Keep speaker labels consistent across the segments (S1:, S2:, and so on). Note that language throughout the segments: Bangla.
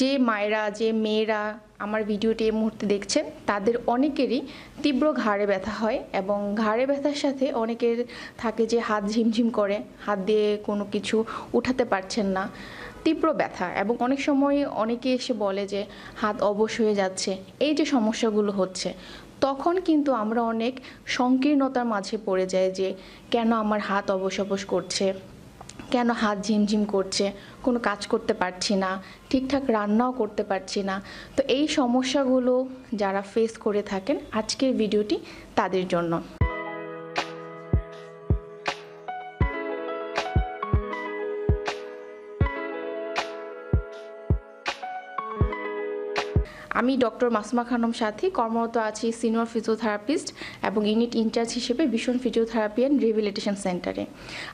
S1: যে মায়েরা যে মেয়েরা আমার ভিডিওটি এই মুহূর্তে দেখছেন তাদের অনেকেরই তীব্র ঘাড়ে ব্যথা হয় এবং ঘাড়ে ব্যথার সাথে অনেকের থাকে যে হাত ঝিমঝিম করে হাত দিয়ে কোনো কিছু উঠাতে পারছেন না তীব্র ব্যথা এবং অনেক সময় অনেকে এসে বলে যে হাত অবশ হয়ে যাচ্ছে এই যে সমস্যাগুলো হচ্ছে তখন কিন্তু আমরা অনেক সংকীর্ণতার মাঝে পড়ে যাই যে কেন আমার হাত অবশ অবশ করছে কেন হাত ঝিমঝিম করছে কোনো কাজ করতে পারছি না ঠিকঠাক রান্নাও করতে পারছি না তো এই সমস্যাগুলো যারা ফেস করে থাকেন আজকের ভিডিওটি তাদের জন্য আমি ডক্টর মাসমা খানম সাথী কর্মরত আছি সিনিয়র ফিজিওথেরাপিস্ট এবং ইউনিট ইনচার্জ হিসেবে ভীষণ ফিজিওথেরাপি অ্যান্ড রিহেবিলিটেশন সেন্টারে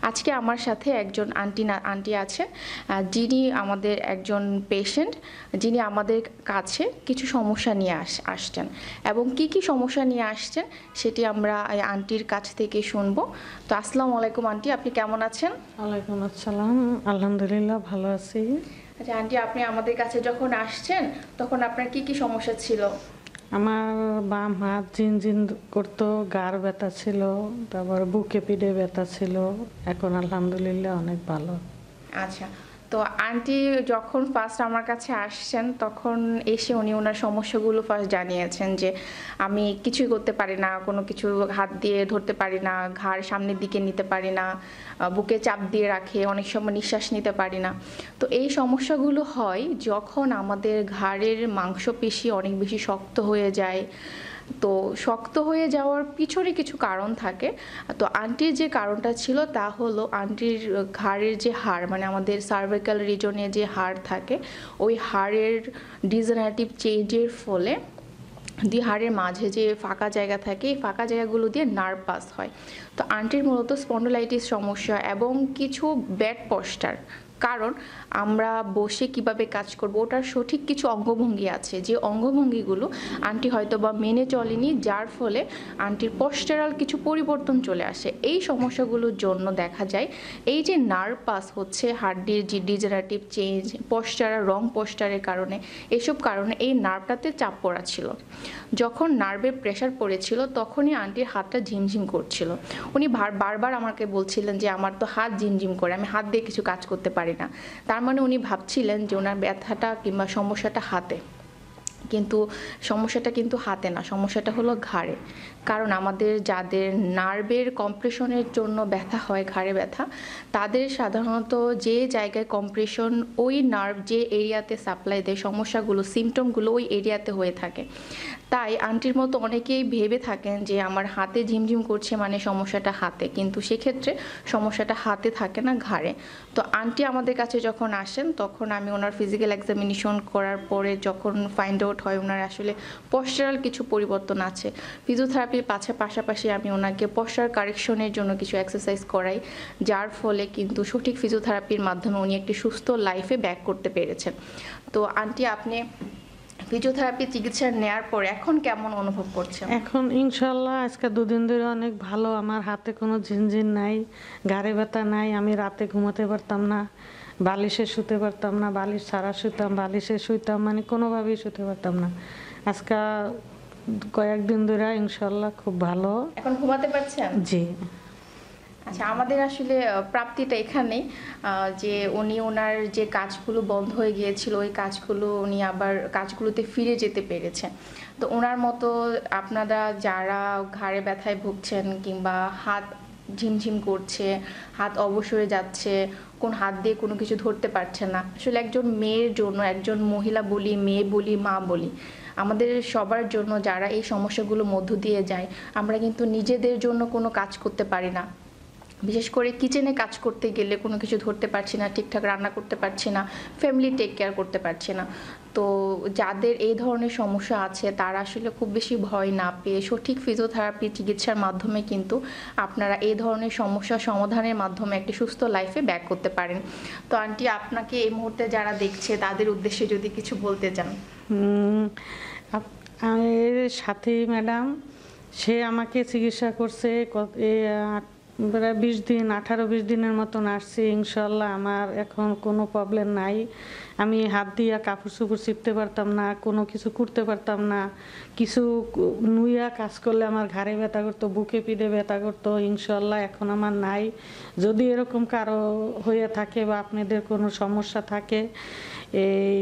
S1: আজকে আমার সাথে একজন আন্টি আন্টি আছে যিনি আমাদের একজন পেশেন্ট যিনি আমাদের কাছে কিছু সমস্যা নিয়ে আস আসছেন এবং কি কি সমস্যা নিয়ে আসছেন সেটি আমরা আন্টির কাছ থেকে শুনবো তো আসসালামু আলাইকুম আন্টি আপনি কেমন আছেন ওয়ালাইকুম আসসালাম আলহামদুলিল্লাহ ভালো আছি আচ্ছা আন্টি আপনি আমাদের কাছে যখন আসছেন তখন আপনার কি কি সমস্যা ছিল আমার বাম হাত ঝিনঝিন
S2: করতো গার ব্যথা ছিল তারপর বুকে পিঠে ব্যথা ছিল এখন আলহামদুলিল্লাহ অনেক ভালো
S1: আচ্ছা তো আন্টি যখন ফার্স্ট আমার কাছে আসছেন তখন এসে উনি ওনার সমস্যাগুলো ফার্স্ট জানিয়েছেন যে আমি কিছুই করতে পারি না কোনো কিছু হাত দিয়ে ধরতে পারি না ঘাড় সামনের দিকে নিতে পারি না বুকে চাপ দিয়ে রাখে অনেক সময় নিঃশ্বাস নিতে পারি না তো এই সমস্যাগুলো হয় যখন আমাদের ঘাড়ের মাংসপেশি অনেক বেশি শক্ত হয়ে যায় তো শক্ত হয়ে যাওয়ার পিছনে কিছু কারণ থাকে তো আন্টির যে কারণটা ছিল তা হলো আন্টির ঘাড়ের যে হাড় মানে আমাদের সার্ভাইকাল রিজনে যে হাড় থাকে ওই হাড়ের ডিজেনারেটিভ চেঞ্জের ফলে দি হাড়ের মাঝে যে ফাঁকা জায়গা থাকে এই ফাঁকা জায়গাগুলো দিয়ে নার্ভ পাস হয় তো আন্টির মূলত স্পন্ডোলাইটিস সমস্যা এবং কিছু ব্যাড পস্টার কারণ আমরা বসে কিভাবে কাজ করব ওটার সঠিক কিছু অঙ্গভঙ্গি আছে যে অঙ্গভঙ্গিগুলো আন্টি হয়তো বা মেনে চলেনি যার ফলে আন্টির পশ্চারাল কিছু পরিবর্তন চলে আসে এই সমস্যাগুলোর জন্য দেখা যায় এই যে নার্পাস হচ্ছে হাড্ডির যে ডিজেনারেটিভ চেঞ্জ পশ্চারা রং পশ্চারের কারণে এসব কারণে এই নার্ভটাতে চাপ পড়া ছিল যখন নার্ভে প্রেশার পড়েছিল তখনই আন্টির হাতটা ঝিমঝিম করছিল উনি বারবার আমাকে বলছিলেন যে আমার তো হাত ঝিমঝিম করে আমি হাত দিয়ে কিছু কাজ করতে পারি পারি না তার মানে উনি ভাবছিলেন যে ওনার ব্যথাটা কিংবা সমস্যাটা হাতে কিন্তু সমস্যাটা কিন্তু হাতে না সমস্যাটা হলো ঘাড়ে কারণ আমাদের যাদের নার্ভের কম্প্রেশনের জন্য ব্যথা হয় ঘাড়ে ব্যথা তাদের সাধারণত যে জায়গায় কম্প্রেশন ওই নার্ভ যে এরিয়াতে সাপ্লাই দেয় সমস্যাগুলো সিমটমগুলো ওই এরিয়াতে হয়ে থাকে তাই আন্টির মতো অনেকেই ভেবে থাকেন যে আমার হাতে ঝিমঝিম করছে মানে সমস্যাটা হাতে কিন্তু সেক্ষেত্রে সমস্যাটা হাতে থাকে না ঘাড়ে তো আন্টি আমাদের কাছে যখন আসেন তখন আমি ওনার ফিজিক্যাল এক্সামিনেশন করার পরে যখন ফাইন্ড আউট হয় ওনার আসলে পশ্চারাল কিছু পরিবর্তন আছে ফিজিওথেরাপি থেরাপির পাশে পাশাপাশি আমি ওনাকে পশ্চার কারেকশনের জন্য কিছু এক্সারসাইজ করাই যার ফলে কিন্তু সঠিক ফিজিওথেরাপির মাধ্যমে উনি একটি সুস্থ লাইফে ব্যাক করতে পেরেছেন তো আন্টি আপনি ফিজিওথেরাপি চিকিৎসা নেয়ার পর এখন কেমন অনুভব করছেন
S2: এখন ইনশাল্লাহ আজকে দুদিন ধরে অনেক ভালো আমার হাতে কোনো ঝিনঝিন নাই গাড়ে ব্যথা নাই আমি রাতে ঘুমাতে পারতাম না বালিশে শুতে পারতাম না বালিশ ছাড়া শুতাম বালিশে শুইতাম মানে কোনোভাবেই শুতে পারতাম না আজকে কয়েকদিন ধরে ইনশাল্লাহ খুব ভালো
S1: এখন ঘুমাতে পারছেন জি আচ্ছা আমাদের আসলে প্রাপ্তিটা এখানে যে উনি ওনার যে কাজগুলো বন্ধ হয়ে গিয়েছিল ওই কাজগুলো উনি আবার কাজগুলোতে ফিরে যেতে পেরেছেন তো ওনার মতো আপনারা যারা ঘাড়ে ব্যথায় ভুগছেন কিংবা হাত ঝিমঝিম করছে হাত অবসরে যাচ্ছে কোন হাত দিয়ে কোনো কিছু ধরতে পারছে না আসলে একজন মেয়ের জন্য একজন মহিলা বলি মেয়ে বলি মা বলি আমাদের সবার জন্য যারা এই সমস্যাগুলো মধ্য দিয়ে যায় আমরা কিন্তু নিজেদের জন্য কোনো কাজ করতে পারি না বিশেষ করে কিচেনে কাজ করতে গেলে কোনো কিছু ধরতে পারছি না ঠিকঠাক রান্না করতে পারছি না ফ্যামিলি টেক কেয়ার করতে পারছি না তো যাদের এই ধরনের সমস্যা আছে তারা আসলে খুব বেশি ভয় না পেয়ে সঠিক ফিজিওথেরাপি চিকিৎসার মাধ্যমে কিন্তু আপনারা এই ধরনের সমস্যা সমাধানের মাধ্যমে একটি সুস্থ লাইফে ব্যাক করতে পারেন তো আন্টি আপনাকে এই মুহূর্তে যারা দেখছে তাদের উদ্দেশ্যে যদি কিছু বলতে চান
S2: এর সাথে ম্যাডাম সে আমাকে চিকিৎসা করছে প্রায় বিশ দিন আঠারো বিশ দিনের মতো নার্সি ইনশাল্লাহ আমার এখন কোনো প্রবলেম নাই আমি হাত দিয়া কাপড় চুপড় চিপতে পারতাম না কোনো কিছু করতে পারতাম না কিছু নুইয়া কাজ করলে আমার ঘাড়ে ব্যথা করতো বুকে পিঠে ব্যথা করতো ইনশাল্লাহ এখন আমার নাই যদি এরকম কারো হয়ে থাকে বা আপনাদের কোনো সমস্যা থাকে এই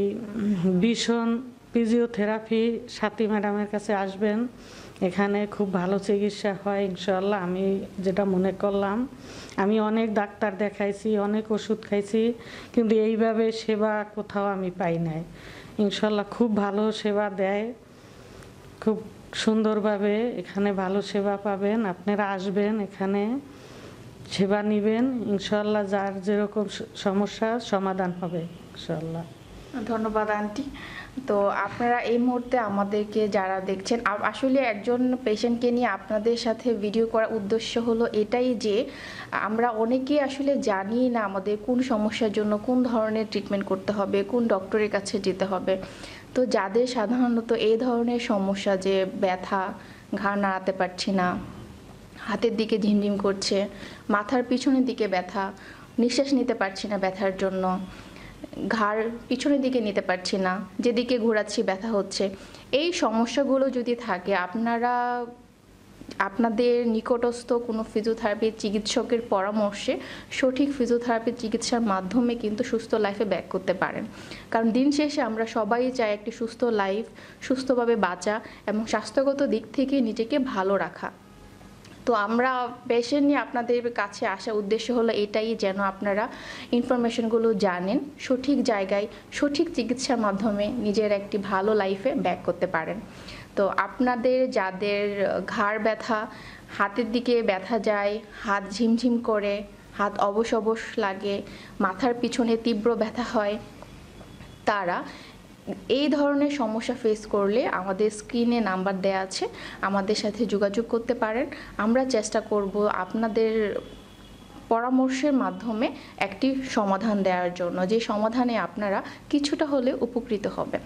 S2: ভীষণ ফিজিওথেরাপি সাথী ম্যাডামের কাছে আসবেন এখানে খুব ভালো চিকিৎসা হয় ইনশাল্লাহ আমি যেটা মনে করলাম আমি অনেক ডাক্তার দেখাইছি অনেক ওষুধ খাইছি কিন্তু এইভাবে সেবা কোথাও আমি পাই নাই ইনশাল্লাহ খুব ভালো সেবা দেয় খুব সুন্দরভাবে এখানে ভালো সেবা পাবেন আপনারা আসবেন এখানে সেবা নেবেন ইনশাল্লাহ যার যেরকম সমস্যা সমাধান হবে ইনশাল্লাহ
S1: ধন্যবাদ আন্টি তো আপনারা এই মুহূর্তে আমাদেরকে যারা দেখছেন আসলে একজন পেশেন্টকে নিয়ে আপনাদের সাথে ভিডিও করার উদ্দেশ্য হলো এটাই যে আমরা অনেকেই আসলে জানি না আমাদের কোন সমস্যার জন্য কোন ধরনের ট্রিটমেন্ট করতে হবে কোন ডক্টরের কাছে যেতে হবে তো যাদের সাধারণত এই ধরনের সমস্যা যে ব্যথা ঘাড় নাড়াতে পারছি না হাতের দিকে ঝিমঝিম করছে মাথার পিছনের দিকে ব্যথা নিঃশ্বাস নিতে পারছি না ব্যথার জন্য ঘাড় পিছনের দিকে নিতে পারছি না যেদিকে ঘোরাচ্ছি ব্যথা হচ্ছে এই সমস্যাগুলো যদি থাকে আপনারা আপনাদের নিকটস্থ কোনো ফিজিওথেরাপি চিকিৎসকের পরামর্শে সঠিক ফিজিওথেরাপি চিকিৎসার মাধ্যমে কিন্তু সুস্থ লাইফে ব্যাক করতে পারেন কারণ দিন শেষে আমরা সবাই চাই একটি সুস্থ লাইফ সুস্থভাবে বাঁচা এবং স্বাস্থ্যগত দিক থেকে নিজেকে ভালো রাখা তো আমরা পেশেন্ট নিয়ে আপনাদের কাছে আসা উদ্দেশ্য হলো এটাই যেন আপনারা ইনফরমেশনগুলো জানেন সঠিক জায়গায় সঠিক চিকিৎসার মাধ্যমে নিজের একটি ভালো লাইফে ব্যাক করতে পারেন তো আপনাদের যাদের ঘাড় ব্যথা হাতের দিকে ব্যথা যায় হাত ঝিমঝিম করে হাত অবশ অবশ লাগে মাথার পিছনে তীব্র ব্যথা হয় তারা এই ধরনের সমস্যা ফেস করলে আমাদের স্ক্রিনে নাম্বার দেয়া আছে আমাদের সাথে যোগাযোগ করতে পারেন আমরা চেষ্টা করব আপনাদের পরামর্শের মাধ্যমে একটি সমাধান দেওয়ার জন্য যে সমাধানে আপনারা কিছুটা হলে উপকৃত হবেন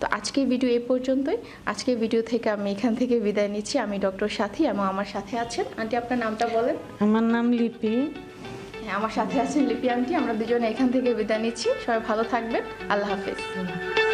S1: তো আজকের ভিডিও এ পর্যন্তই আজকের ভিডিও থেকে আমি এখান থেকে বিদায় নিচ্ছি আমি ডক্টর সাথী এবং আমার সাথে আছেন আন্টি আপনার নামটা বলেন আমার নাম লিপি হ্যাঁ আমার সাথে আছেন লিপি আন্টি আমরা দুজনে এখান থেকে বিদায় নিচ্ছি সবাই ভালো থাকবেন আল্লাহ হাফেজ